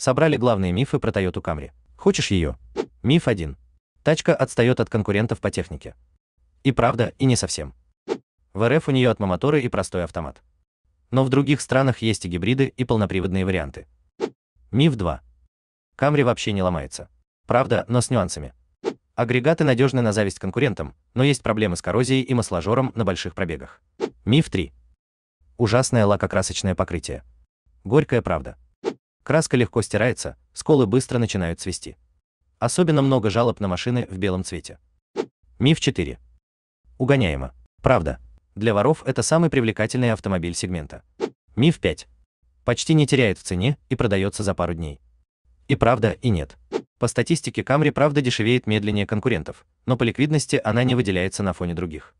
собрали главные мифы про Toyota Camry. Хочешь ее? Миф 1. Тачка отстает от конкурентов по технике. И правда, и не совсем. В РФ у нее атмомоторы и простой автомат. Но в других странах есть и гибриды, и полноприводные варианты. Миф 2. Камри вообще не ломается. Правда, но с нюансами. Агрегаты надежны на зависть конкурентам, но есть проблемы с коррозией и масложором на больших пробегах. Миф 3. Ужасное лакокрасочное покрытие. Горькая правда. Краска легко стирается, сколы быстро начинают цвести. Особенно много жалоб на машины в белом цвете. Миф 4. Угоняемо. Правда. Для воров это самый привлекательный автомобиль сегмента. Миф 5. Почти не теряет в цене и продается за пару дней. И правда, и нет. По статистике Камри правда дешевеет медленнее конкурентов, но по ликвидности она не выделяется на фоне других.